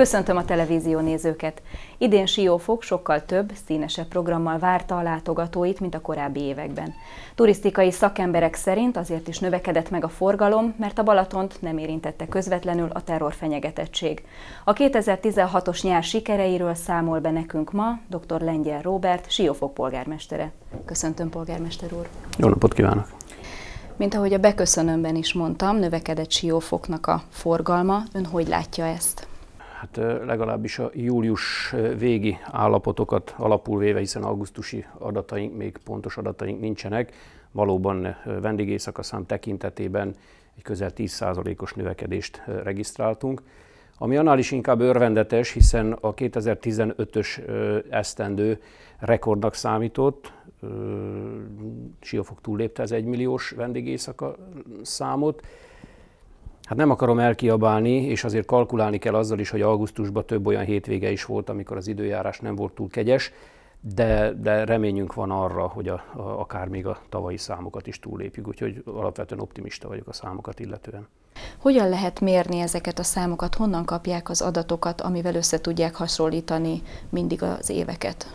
Köszöntöm a televízió nézőket! Idén Siófok sokkal több, színesebb programmal várta a látogatóit, mint a korábbi években. Turisztikai szakemberek szerint azért is növekedett meg a forgalom, mert a Balatont nem érintette közvetlenül a terrorfenyegetettség. A 2016-os nyár sikereiről számol be nekünk ma dr. Lengyel Robert, Siófok polgármestere. Köszöntöm, polgármester úr! Jó napot kívánok! Mint ahogy a beköszönömben is mondtam, növekedett Siófoknak a forgalma. Ön hogy látja ezt? hát legalábbis a július végi állapotokat alapul véve, hiszen augusztusi adataink, még pontos adataink nincsenek, valóban vendégészaka szám tekintetében egy közel 10%-os növekedést regisztráltunk, ami annál is inkább örvendetes, hiszen a 2015-ös esztendő rekordnak számított, Siófok túllépte az egymilliós vendégészaka számot, Hát nem akarom elkiabálni, és azért kalkulálni kell azzal is, hogy augusztusban több olyan hétvége is volt, amikor az időjárás nem volt túl kegyes, de, de reményünk van arra, hogy a, a, akár még a tavalyi számokat is túllépjük, úgyhogy alapvetően optimista vagyok a számokat illetően. Hogyan lehet mérni ezeket a számokat, honnan kapják az adatokat, amivel össze tudják hasonlítani mindig az éveket?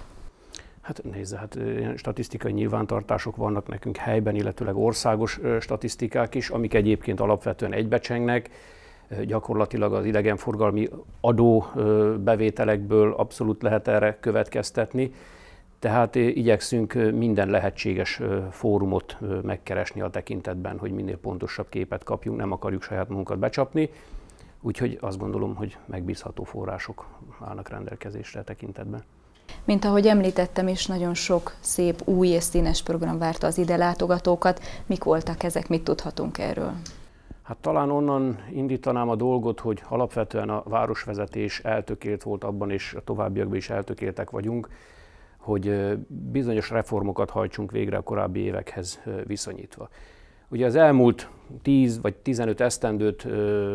Hát nézze, hát statisztikai nyilvántartások vannak nekünk helyben, illetőleg országos statisztikák is, amik egyébként alapvetően egybecsengnek gyakorlatilag az idegenforgalmi adó bevételekből abszolút lehet erre következtetni. Tehát igyekszünk minden lehetséges fórumot megkeresni a tekintetben, hogy minél pontosabb képet kapjunk, nem akarjuk saját munkat becsapni. Úgyhogy azt gondolom, hogy megbízható források állnak rendelkezésre a tekintetben. Mint ahogy említettem is, nagyon sok szép, új és színes program várta az ide látogatókat. Mik voltak ezek, mit tudhatunk erről? Hát talán onnan indítanám a dolgot, hogy alapvetően a városvezetés eltökélt volt abban, és a továbbiakban is eltökéltek vagyunk, hogy bizonyos reformokat hajtsunk végre a korábbi évekhez viszonyítva. Ugye az elmúlt 10 vagy 15 esztendőt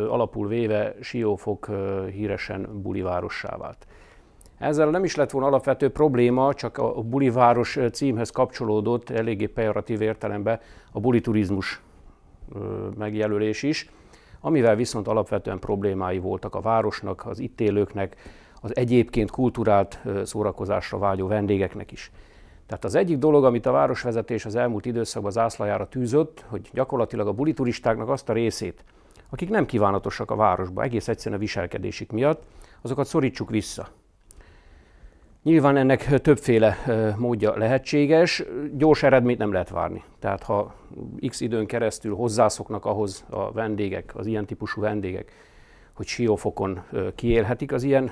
alapul véve Siófok híresen bulivárossá vált. Ezzel nem is lett volna alapvető probléma, csak a buliváros címhez kapcsolódott eléggé pejoratív értelemben a buliturizmus megjelölés is, amivel viszont alapvetően problémái voltak a városnak, az itt élőknek, az egyébként kulturált szórakozásra vágyó vendégeknek is. Tehát az egyik dolog, amit a városvezetés az elmúlt időszakban zászlajára tűzött, hogy gyakorlatilag a bulituristáknak azt a részét, akik nem kívánatosak a városba, egész egyszerűen a viselkedésük miatt, azokat szorítsuk vissza. Nyilván ennek többféle módja lehetséges, gyors eredményt nem lehet várni. Tehát ha x időn keresztül hozzászoknak ahhoz a vendégek, az ilyen típusú vendégek, hogy siófokon kiélhetik az ilyen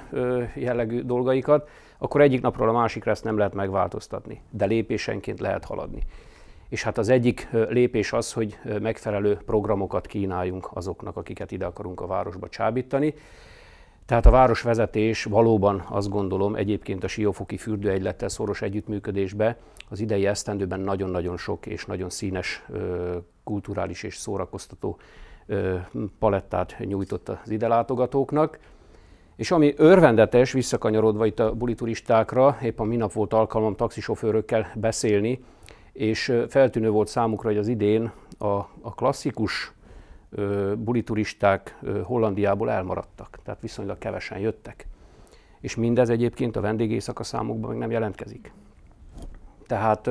jellegű dolgaikat, akkor egyik napról a másikra ezt nem lehet megváltoztatni, de lépésenként lehet haladni. És hát az egyik lépés az, hogy megfelelő programokat kínáljunk azoknak, akiket ide akarunk a városba csábítani. Tehát a városvezetés valóban azt gondolom egyébként a Siófoki fürdőegylettel szoros együttműködésbe az idei esztendőben nagyon-nagyon sok és nagyon színes kulturális és szórakoztató palettát nyújtott az ide látogatóknak. És ami örvendetes, visszakanyarodva itt a bulituristákra, épp a minap volt alkalmam taxisofőrökkel beszélni, és feltűnő volt számukra, hogy az idén a, a klasszikus bulituristák Hollandiából elmaradtak, tehát viszonylag kevesen jöttek. És mindez egyébként a a számokban még nem jelentkezik. Tehát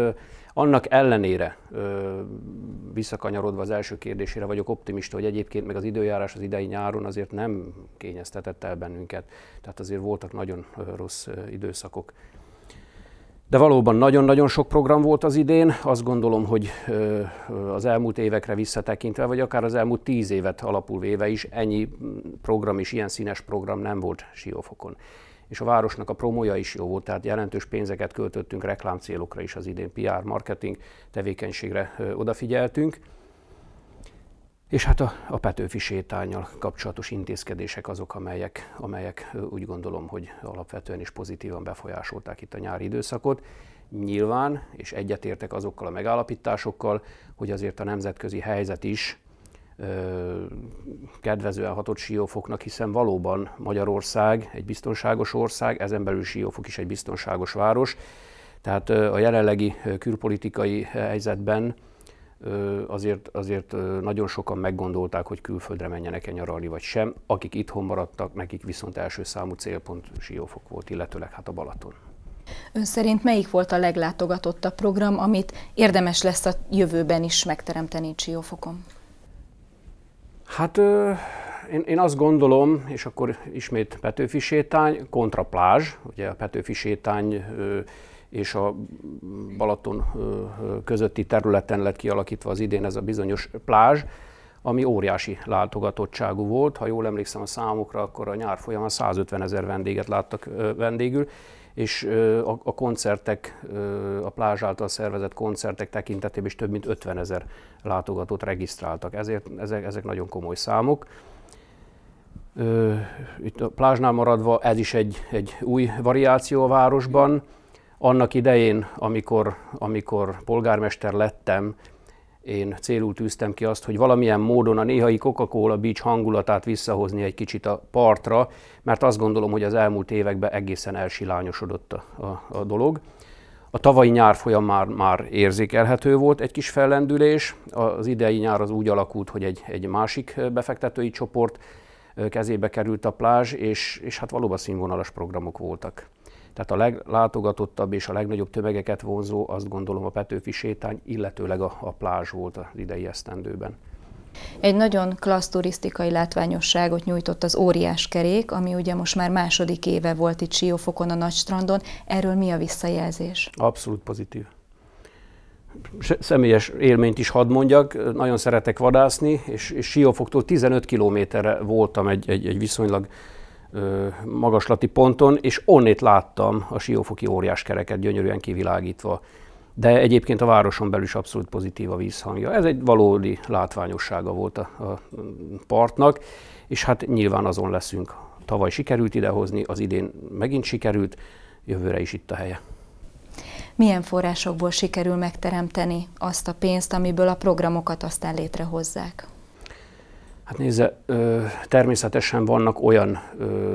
annak ellenére visszakanyarodva az első kérdésére vagyok optimista, hogy egyébként meg az időjárás az idei nyáron azért nem kényeztetett el bennünket. Tehát azért voltak nagyon rossz időszakok. De valóban nagyon-nagyon sok program volt az idén. Azt gondolom, hogy az elmúlt évekre visszatekintve, vagy akár az elmúlt tíz évet alapul véve is ennyi program és ilyen színes program nem volt Siófokon. És a városnak a promója is jó volt, tehát jelentős pénzeket költöttünk reklámcélokra is az idén, PR, marketing tevékenységre odafigyeltünk. És hát a, a Petőfi sétányal kapcsolatos intézkedések azok, amelyek, amelyek úgy gondolom, hogy alapvetően is pozitívan befolyásolták itt a nyári időszakot. Nyilván, és egyetértek azokkal a megállapításokkal, hogy azért a nemzetközi helyzet is ö, kedvezően hatott siófoknak, hiszen valóban Magyarország egy biztonságos ország, ezen belül siófok is egy biztonságos város, tehát a jelenlegi külpolitikai helyzetben azért, azért nagyon sokan meggondolták, hogy külföldre menjenek-e nyaralni vagy sem. Akik itthon maradtak, nekik viszont első számú célpont Siófok volt, illetőleg hát a Balaton. Ön szerint melyik volt a leglátogatottabb program, amit érdemes lesz a jövőben is megteremteni Siófokon? Hát én, én azt gondolom, és akkor ismét Petőfi sétány, kontraplázs, ugye a Petőfi sétány és a Balaton közötti területen lett kialakítva az idén ez a bizonyos plázs, ami óriási látogatottságú volt. Ha jól emlékszem a számokra, akkor a nyár folyamán 150 ezer vendéget láttak vendégül, és a koncertek, a plázs által szervezett koncertek tekintetében is több mint 50 ezer látogatót regisztráltak. Ezért ezek, ezek nagyon komoly számok. Itt a plázsnál maradva ez is egy, egy új variáció a városban. Annak idején, amikor, amikor polgármester lettem, én célul tűztem ki azt, hogy valamilyen módon a néhai Coca-Cola Beach hangulatát visszahozni egy kicsit a partra, mert azt gondolom, hogy az elmúlt években egészen elsilányosodott a, a, a dolog. A tavalyi nyár folyam már, már érzékelhető volt egy kis fellendülés. Az idei nyár az úgy alakult, hogy egy, egy másik befektetői csoport kezébe került a plázs, és, és hát valóban színvonalas programok voltak. Tehát a leglátogatottabb és a legnagyobb tömegeket vonzó, azt gondolom a Petőfi sétány, illetőleg a, a plázs volt az idei esztendőben. Egy nagyon klassz turisztikai látványosságot nyújtott az óriás kerék, ami ugye most már második éve volt itt Siófokon a nagy strandon. Erről mi a visszajelzés? Abszolút pozitív. Személyes élményt is hadd mondjak, nagyon szeretek vadászni, és, és Siófoktól 15 kilométerre voltam egy, egy, egy viszonylag magaslati ponton, és onnét láttam a siófoki kereket gyönyörűen kivilágítva. De egyébként a városon belül is abszolút pozitív a vízhangja. Ez egy valódi látványossága volt a, a partnak, és hát nyilván azon leszünk. Tavaly sikerült idehozni, az idén megint sikerült, jövőre is itt a helye. Milyen forrásokból sikerül megteremteni azt a pénzt, amiből a programokat aztán létrehozzák? Hát nézze, természetesen vannak olyan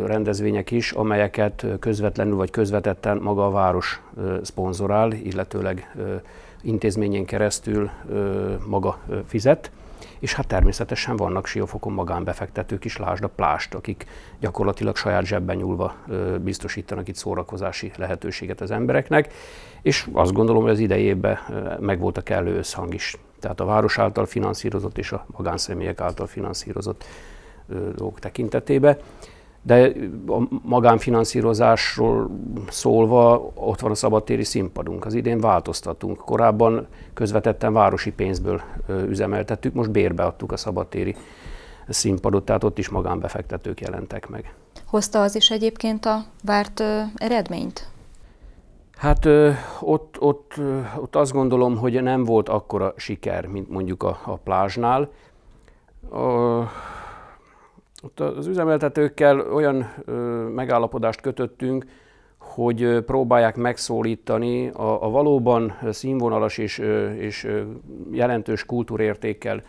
rendezvények is, amelyeket közvetlenül vagy közvetetten maga a város szponzorál, illetőleg intézményén keresztül maga fizet és hát természetesen vannak siófokon magánbefektetők is, lásd a plást, akik gyakorlatilag saját zsebben nyúlva biztosítanak itt szórakozási lehetőséget az embereknek, és azt gondolom, hogy az idejében megvolt a kellő összhang is tehát a város által finanszírozott és a magánszemélyek által finanszírozott dolgok tekintetébe. De a magánfinanszírozásról szólva ott van a szabadtéri színpadunk. Az idén változtatunk. Korábban közvetetten városi pénzből üzemeltettük, most bérbe adtuk a szabadtéri színpadot, tehát ott is magánbefektetők jelentek meg. Hozta az is egyébként a várt eredményt? Hát ott, ott, ott azt gondolom, hogy nem volt akkora siker, mint mondjuk a, a plázsnál. A, ott az üzemeltetőkkel olyan ö, megállapodást kötöttünk, hogy próbálják megszólítani a, a valóban színvonalas és, és jelentős kultúrértékkel,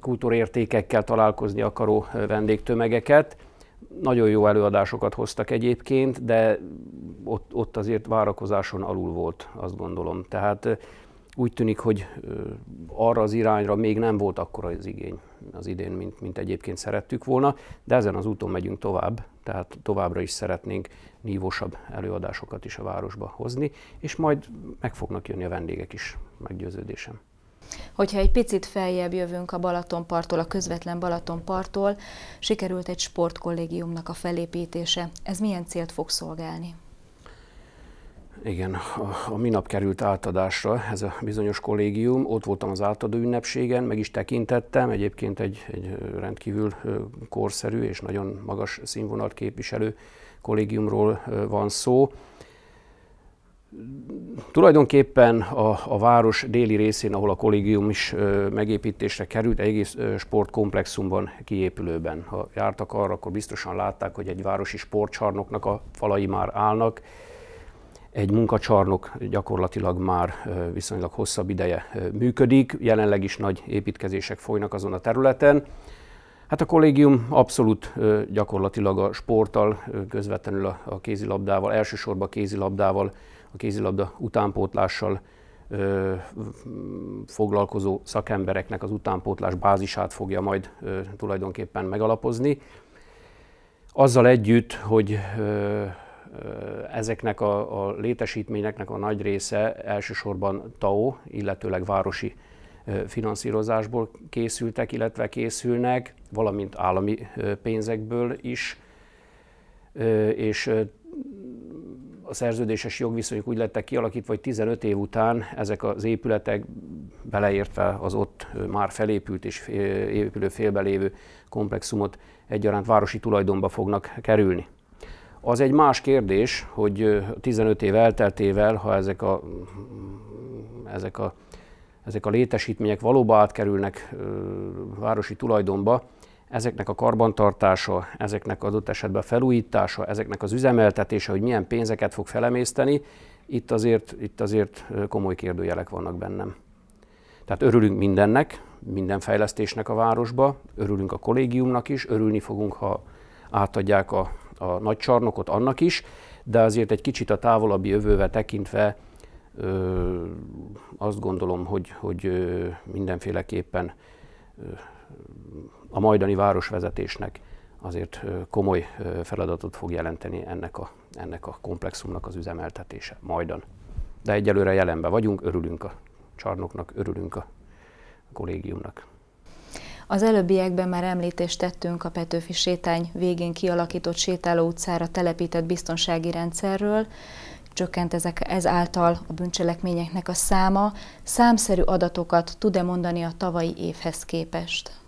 kultúrértékekkel találkozni akaró vendégtömegeket, nagyon jó előadásokat hoztak egyébként, de ott, ott azért várakozáson alul volt, azt gondolom. Tehát úgy tűnik, hogy arra az irányra még nem volt akkora az igény az idén, mint, mint egyébként szerettük volna, de ezen az úton megyünk tovább, tehát továbbra is szeretnénk nívósabb előadásokat is a városba hozni, és majd meg fognak jönni a vendégek is, meggyőződésem. Hogyha egy picit feljebb jövünk a Balatonparttól, a közvetlen Balatonparttól, sikerült egy sportkollégiumnak a felépítése. Ez milyen célt fog szolgálni? Igen, a, a minap került átadásra ez a bizonyos kollégium. Ott voltam az átadó ünnepségen, meg is tekintettem. Egyébként egy, egy rendkívül korszerű és nagyon magas színvonalt képviselő kollégiumról van szó. Tulajdonképpen a, a város déli részén, ahol a kollégium is ö, megépítésre került, egész ö, sportkomplexumban kiépülőben. Ha jártak arra, akkor biztosan látták, hogy egy városi sportcsarnoknak a falai már állnak. Egy munkacsarnok gyakorlatilag már ö, viszonylag hosszabb ideje ö, működik, jelenleg is nagy építkezések folynak azon a területen. Hát a kollégium abszolút ö, gyakorlatilag a sporttal, ö, közvetlenül a, a kézilabdával, elsősorban a kézilabdával a kézilabda utánpótlással ö, foglalkozó szakembereknek az utánpótlás bázisát fogja majd ö, tulajdonképpen megalapozni. Azzal együtt, hogy ö, ezeknek a, a létesítményeknek a nagy része elsősorban TAO, illetőleg városi finanszírozásból készültek, illetve készülnek, valamint állami pénzekből is, és a szerződéses jogviszonyok úgy lettek kialakítva, hogy 15 év után ezek az épületek, beleértve az ott már felépült és épülő félbe lévő komplexumot egyaránt városi tulajdonba fognak kerülni. Az egy más kérdés, hogy 15 év elteltével, ha ezek a, ezek a, ezek a létesítmények valóban átkerülnek városi tulajdonba, ezeknek a karbantartása, ezeknek adott esetben felújítása, ezeknek az üzemeltetése, hogy milyen pénzeket fog felemészteni, itt azért, itt azért komoly kérdőjelek vannak bennem. Tehát örülünk mindennek, minden fejlesztésnek a városba, örülünk a kollégiumnak is, örülni fogunk, ha átadják a, a nagy csarnokot annak is, de azért egy kicsit a távolabbi jövővel tekintve ö, azt gondolom, hogy, hogy ö, mindenféleképpen ö, a majdani városvezetésnek azért komoly feladatot fog jelenteni ennek a, ennek a komplexumnak az üzemeltetése majdan. De egyelőre jelenben vagyunk, örülünk a csarnoknak, örülünk a kollégiumnak. Az előbbiekben már említést tettünk a Petőfi sétány végén kialakított sétáló utcára telepített biztonsági rendszerről, csökkent ezek, ezáltal a bűncselekményeknek a száma. Számszerű adatokat tud-e mondani a tavalyi évhez képest?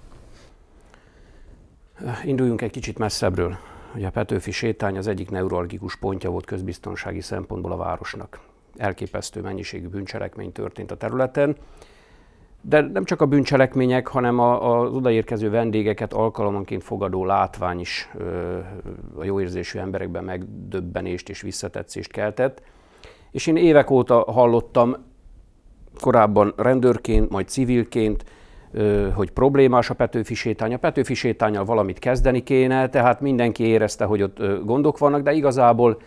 Induljunk egy kicsit messzebbről. Ugye a Petőfi sétány az egyik neurologikus pontja volt közbiztonsági szempontból a városnak. Elképesztő mennyiségű bűncselekmény történt a területen, de nem csak a bűncselekmények, hanem az odaérkező vendégeket alkalomanként fogadó látvány is a jóérzésű emberekben megdöbbenést és visszatetszést keltett. És én évek óta hallottam korábban rendőrként, majd civilként, hogy problémás a Petőfi sétány. A Petőfi sétányal valamit kezdeni kéne, tehát mindenki érezte, hogy ott gondok vannak, de igazából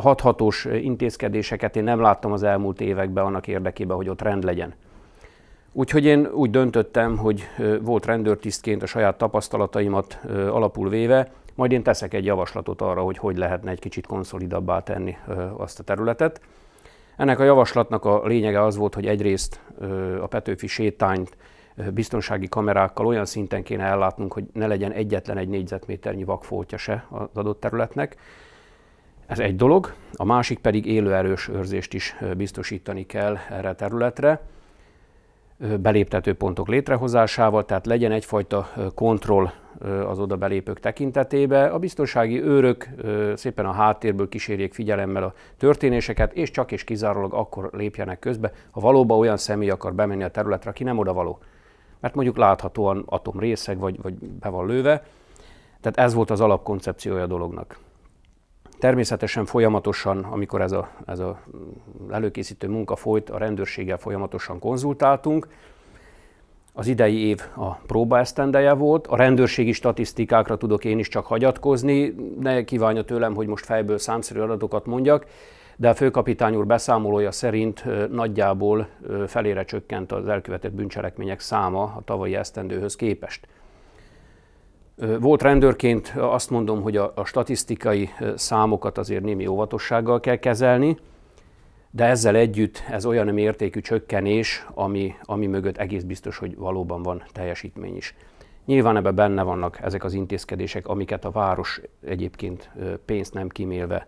hathatós intézkedéseket én nem láttam az elmúlt években annak érdekében, hogy ott rend legyen. Úgyhogy én úgy döntöttem, hogy volt rendőrtisztként a saját tapasztalataimat alapul véve, majd én teszek egy javaslatot arra, hogy hogy lehetne egy kicsit konszolidabbá tenni azt a területet. Ennek a javaslatnak a lényege az volt, hogy egyrészt a Petőfi sétányt biztonsági kamerákkal olyan szinten kéne ellátnunk, hogy ne legyen egyetlen egy négyzetméternyi vakfoltja se az adott területnek. Ez egy dolog, a másik pedig élőerős őrzést is biztosítani kell erre a területre beléptető pontok létrehozásával, tehát legyen egyfajta kontroll az oda belépők tekintetébe. A biztonsági őrök szépen a háttérből kísérjék figyelemmel a történéseket, és csak és kizárólag akkor lépjenek közbe, ha valóban olyan személy akar bemenni a területre, aki nem oda való mert mondjuk láthatóan részeg vagy, vagy be van lőve. Tehát ez volt az alapkoncepciója a dolognak. Természetesen folyamatosan, amikor ez a, ez a előkészítő munka folyt, a rendőrséggel folyamatosan konzultáltunk. Az idei év a próbaesztendeje volt, a rendőrségi statisztikákra tudok én is csak hagyatkozni, ne kívánja tőlem, hogy most fejből számszerű adatokat mondjak, de a főkapitány úr beszámolója szerint nagyjából felére csökkent az elkövetett bűncselekmények száma a tavalyi esztendőhöz képest. Volt rendőrként azt mondom, hogy a, a statisztikai számokat azért némi óvatossággal kell kezelni, de ezzel együtt ez olyan mértékű csökkenés, ami, ami mögött egész biztos, hogy valóban van teljesítmény is. Nyilván ebben benne vannak ezek az intézkedések, amiket a város egyébként pénzt nem kímélve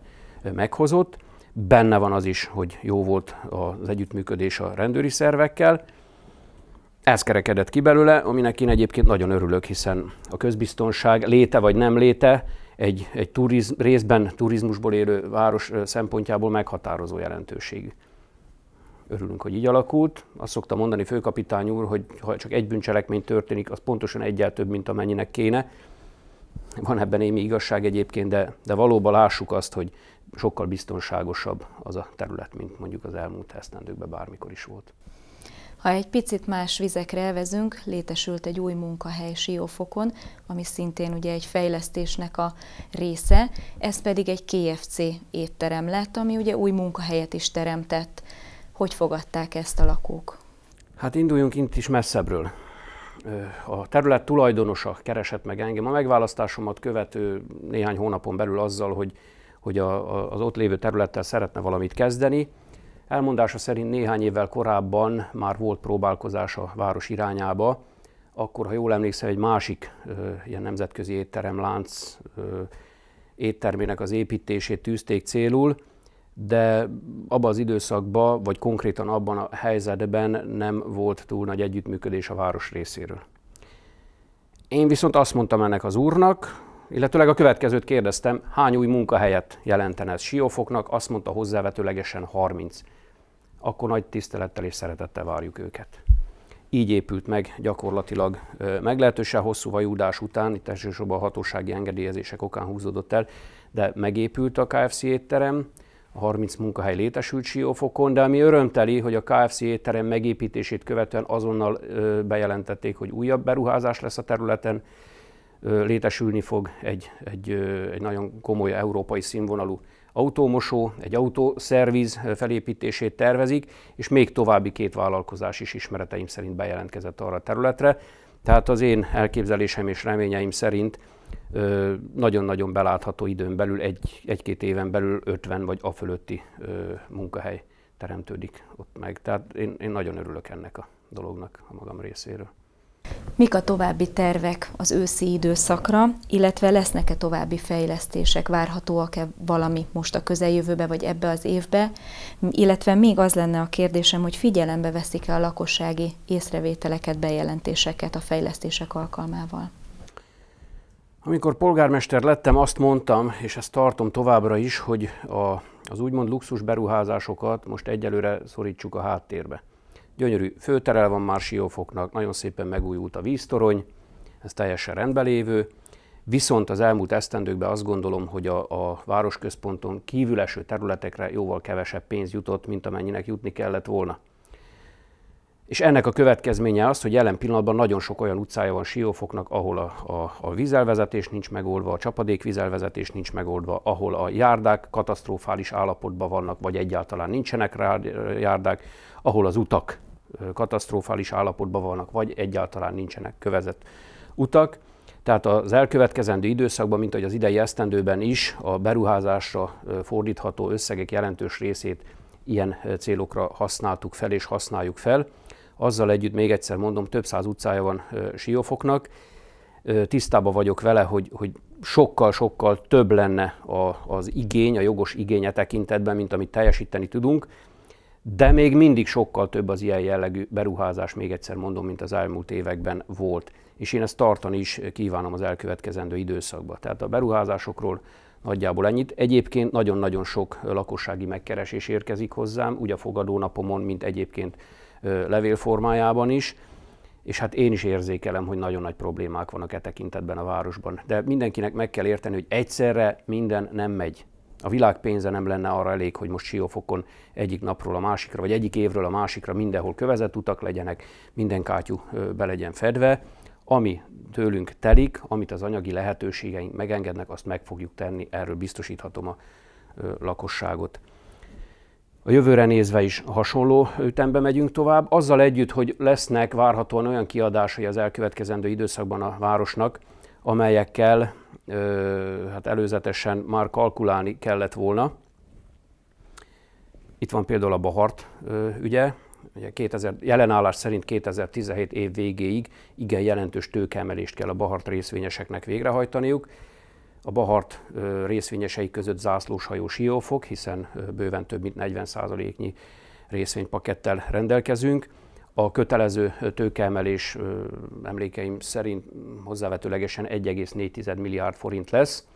meghozott, Benne van az is, hogy jó volt az együttműködés a rendőri szervekkel. Ez kerekedett ki belőle, aminek én egyébként nagyon örülök, hiszen a közbiztonság léte vagy nem léte egy, egy turizm, részben turizmusból élő város szempontjából meghatározó jelentőségű. Örülünk, hogy így alakult. Azt szokta mondani főkapitány úr, hogy ha csak egy bűncselekmény történik, az pontosan egyel több, mint amennyinek kéne. Van ebben némi igazság egyébként, de, de valóban lássuk azt, hogy sokkal biztonságosabb az a terület, mint mondjuk az elmúlt esztendőkben bármikor is volt. Ha egy picit más vizekre elvezünk, létesült egy új munkahely Siófokon, ami szintén ugye egy fejlesztésnek a része, ez pedig egy KFC étterem lett, ami ugye új munkahelyet is teremtett. Hogy fogadták ezt a lakók? Hát induljunk itt is messzebbről. A terület tulajdonosa keresett meg engem a megválasztásomat követő néhány hónapon belül azzal, hogy hogy a, a, az ott lévő területtel szeretne valamit kezdeni. Elmondása szerint néhány évvel korábban már volt próbálkozás a város irányába, akkor, ha jól emlékszem, egy másik ö, ilyen nemzetközi étteremlánc ö, éttermének az építését tűzték célul, de abban az időszakban, vagy konkrétan abban a helyzetben nem volt túl nagy együttműködés a város részéről. Én viszont azt mondtam ennek az úrnak, illetőleg a következőt kérdeztem, hány új munkahelyet jelenten ez Siófoknak, azt mondta hozzávetőlegesen 30. Akkor nagy tisztelettel és szeretettel várjuk őket. Így épült meg gyakorlatilag meglehetősen hosszú vajúdás után, itt elsősorban a hatósági engedélyezések okán húzódott el, de megépült a KFC étterem, a 30 munkahely létesült Siófokon, de ami örömteli, hogy a KFC étterem megépítését követően azonnal bejelentették, hogy újabb beruházás lesz a területen, létesülni fog egy, egy, egy nagyon komoly európai színvonalú autómosó, egy autószerviz felépítését tervezik, és még további két vállalkozás is ismereteim szerint bejelentkezett arra a területre. Tehát az én elképzelésem és reményeim szerint nagyon-nagyon belátható időn belül, egy, egy-két éven belül 50 vagy a fölötti munkahely teremtődik ott meg. Tehát én, én nagyon örülök ennek a dolognak a magam részéről. Mik a további tervek az őszi időszakra, illetve lesznek-e további fejlesztések, várhatóak-e valami most a közeljövőbe vagy ebbe az évbe, illetve még az lenne a kérdésem, hogy figyelembe veszik-e a lakossági észrevételeket, bejelentéseket a fejlesztések alkalmával? Amikor polgármester lettem, azt mondtam, és ezt tartom továbbra is, hogy a, az úgymond luxus beruházásokat most egyelőre szorítsuk a háttérbe. Gyönyörű főterel van már Siófoknak, nagyon szépen megújult a víztorony, ez teljesen rendben lévő. Viszont az elmúlt esztendőkben azt gondolom, hogy a, a városközponton kívül eső területekre jóval kevesebb pénz jutott, mint amennyinek jutni kellett volna. És ennek a következménye az, hogy jelen pillanatban nagyon sok olyan utcája van Siófoknak, ahol a, a, a vízelvezetés nincs megoldva, a csapadékvízelvezetés nincs megoldva, ahol a járdák katasztrofális állapotban vannak, vagy egyáltalán nincsenek rá járdák, ahol az utak katasztrofális állapotban vannak, vagy egyáltalán nincsenek kövezett utak. Tehát az elkövetkezendő időszakban, mint ahogy az idei esztendőben is, a beruházásra fordítható összegek jelentős részét ilyen célokra használtuk fel és használjuk fel. Azzal együtt még egyszer mondom, több száz utcája van Siófoknak. Tisztában vagyok vele, hogy, hogy sokkal-sokkal több lenne az igény, a jogos igénye tekintetben, mint amit teljesíteni tudunk de még mindig sokkal több az ilyen jellegű beruházás, még egyszer mondom, mint az elmúlt években volt. És én ezt tartani is kívánom az elkövetkezendő időszakban. Tehát a beruházásokról nagyjából ennyit. Egyébként nagyon-nagyon sok lakossági megkeresés érkezik hozzám, úgy a fogadónapomon, mint egyébként levélformájában is és hát én is érzékelem, hogy nagyon nagy problémák vannak e tekintetben a városban. De mindenkinek meg kell érteni, hogy egyszerre minden nem megy. A világ pénze nem lenne arra elég, hogy most siófokon egyik napról a másikra, vagy egyik évről a másikra mindenhol kövezett utak legyenek, minden kátyú be legyen fedve. Ami tőlünk telik, amit az anyagi lehetőségeink megengednek, azt meg fogjuk tenni, erről biztosíthatom a lakosságot. A jövőre nézve is hasonló ütembe megyünk tovább, azzal együtt, hogy lesznek várhatóan olyan kiadásai az elkövetkezendő időszakban a városnak, amelyekkel hát előzetesen már kalkulálni kellett volna. Itt van például a Bahart ügye, ugye 2000, jelenállás szerint 2017 év végéig igen jelentős tőkeemelést kell a Bahart részvényeseknek végrehajtaniuk. A Bahart részvényesei között zászlóshajó siófok, hiszen bőven több mint 40%-nyi részvénypakettel rendelkezünk. A kötelező tőkeemelés emlékeim szerint hozzávetőlegesen 1,4 milliárd forint lesz.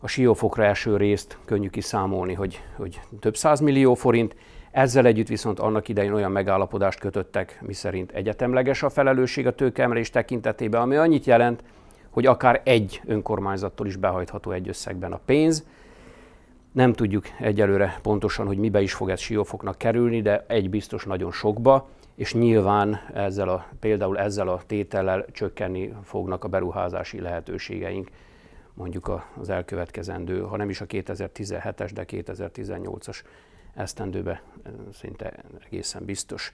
A siófokra első részt könnyű kiszámolni, hogy, hogy több száz millió forint, ezzel együtt viszont annak idején olyan megállapodást kötöttek, miszerint egyetemleges a felelősség a tőkeemelés tekintetében, ami annyit jelent, hogy akár egy önkormányzattól is behajtható egy összegben a pénz, nem tudjuk egyelőre pontosan, hogy mibe is fog ez siófoknak kerülni, de egy biztos nagyon sokba, és nyilván ezzel a, például ezzel a tétellel csökkenni fognak a beruházási lehetőségeink mondjuk az elkövetkezendő, ha nem is a 2017-es, de 2018-as esztendőbe eh, szinte egészen biztos.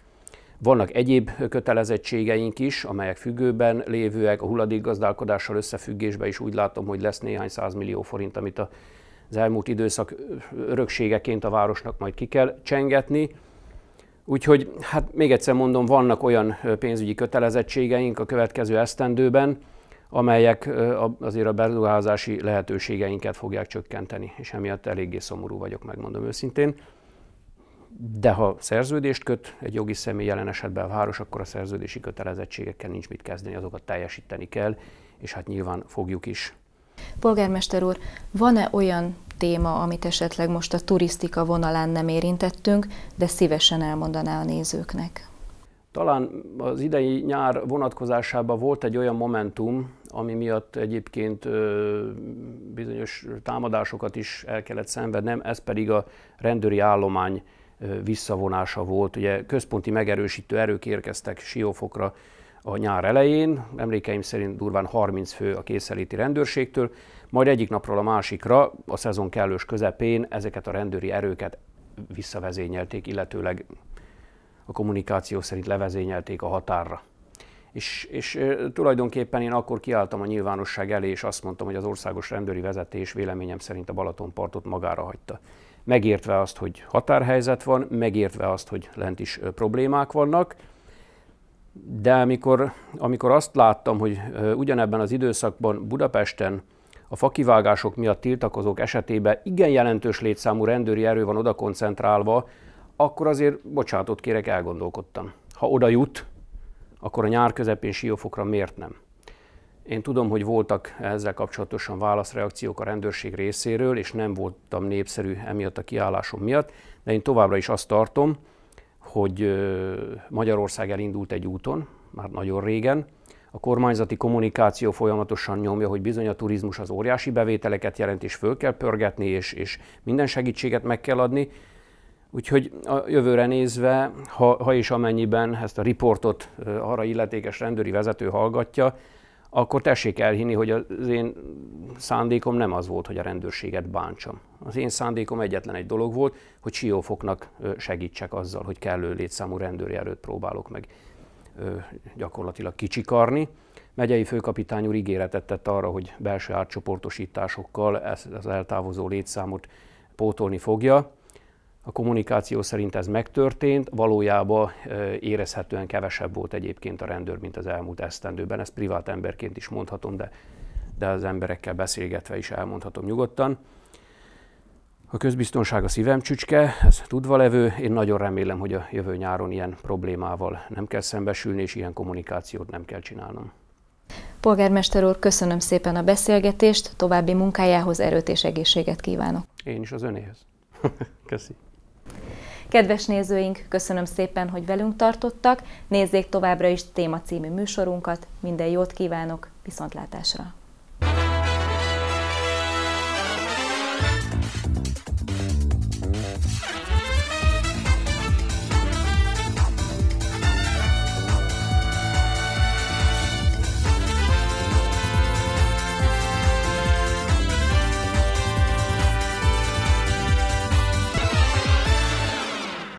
Vannak egyéb kötelezettségeink is, amelyek függőben lévőek, a hulladékgazdálkodással összefüggésben is úgy látom, hogy lesz néhány százmillió forint, amit a az elmúlt időszak örökségeként a városnak majd ki kell csengetni. Úgyhogy hát még egyszer mondom, vannak olyan pénzügyi kötelezettségeink a következő esztendőben, amelyek azért a beruházási lehetőségeinket fogják csökkenteni, és emiatt eléggé szomorú vagyok, megmondom őszintén. De ha szerződést köt egy jogi személy, jelen esetben a város, akkor a szerződési kötelezettségekkel nincs mit kezdeni, azokat teljesíteni kell, és hát nyilván fogjuk is. Polgármester úr, van-e olyan téma, amit esetleg most a turisztika vonalán nem érintettünk, de szívesen elmondaná a nézőknek? Talán az idei nyár vonatkozásában volt egy olyan momentum, ami miatt egyébként bizonyos támadásokat is el kellett szenvednem, ez pedig a rendőri állomány visszavonása volt. Ugye központi megerősítő erők érkeztek Siófokra, a nyár elején, emlékeim szerint durván 30 fő a készeléti rendőrségtől, majd egyik napról a másikra, a szezon kellős közepén ezeket a rendőri erőket visszavezényelték, illetőleg a kommunikáció szerint levezényelték a határra. És, és tulajdonképpen én akkor kiálltam a nyilvánosság elé, és azt mondtam, hogy az országos rendőri vezetés véleményem szerint a Balatonpartot magára hagyta. Megértve azt, hogy határhelyzet van, megértve azt, hogy lent is problémák vannak, de amikor, amikor azt láttam, hogy ugyanebben az időszakban Budapesten a fakivágások miatt tiltakozók esetében igen jelentős létszámú rendőri erő van oda koncentrálva, akkor azért bocsánatot kérek, elgondolkodtam. Ha oda jut, akkor a nyár közepén siófokra miért nem? Én tudom, hogy voltak ezzel kapcsolatosan válaszreakciók a rendőrség részéről, és nem voltam népszerű emiatt a kiállásom miatt, de én továbbra is azt tartom, hogy Magyarország elindult egy úton, már nagyon régen. A kormányzati kommunikáció folyamatosan nyomja, hogy bizony a turizmus az óriási bevételeket jelent, és föl kell pörgetni, és, és minden segítséget meg kell adni. Úgyhogy a jövőre nézve, ha, ha és amennyiben ezt a riportot arra illetékes rendőri vezető hallgatja, akkor tessék elhinni, hogy az én szándékom nem az volt, hogy a rendőrséget bántsam. Az én szándékom egyetlen egy dolog volt, hogy siófoknak segítsek azzal, hogy kellő létszámú rendőri erőt próbálok meg gyakorlatilag kicsikarni. Megyei főkapitány úr ígéretet tett arra, hogy belső átcsoportosításokkal ezt az eltávozó létszámot pótolni fogja. A kommunikáció szerint ez megtörtént, valójában érezhetően kevesebb volt egyébként a rendőr, mint az elmúlt esztendőben. Ezt privát emberként is mondhatom, de, de az emberekkel beszélgetve is elmondhatom nyugodtan. A közbiztonság a szívem csücske, ez tudva levő. Én nagyon remélem, hogy a jövő nyáron ilyen problémával nem kell szembesülni, és ilyen kommunikációt nem kell csinálnom. Polgármester úr, köszönöm szépen a beszélgetést, további munkájához erőt és egészséget kívánok. Én is az önéhez. Köszönöm. Kedves nézőink, köszönöm szépen, hogy velünk tartottak. Nézzék továbbra is téma című műsorunkat. Minden jót kívánok, viszontlátásra!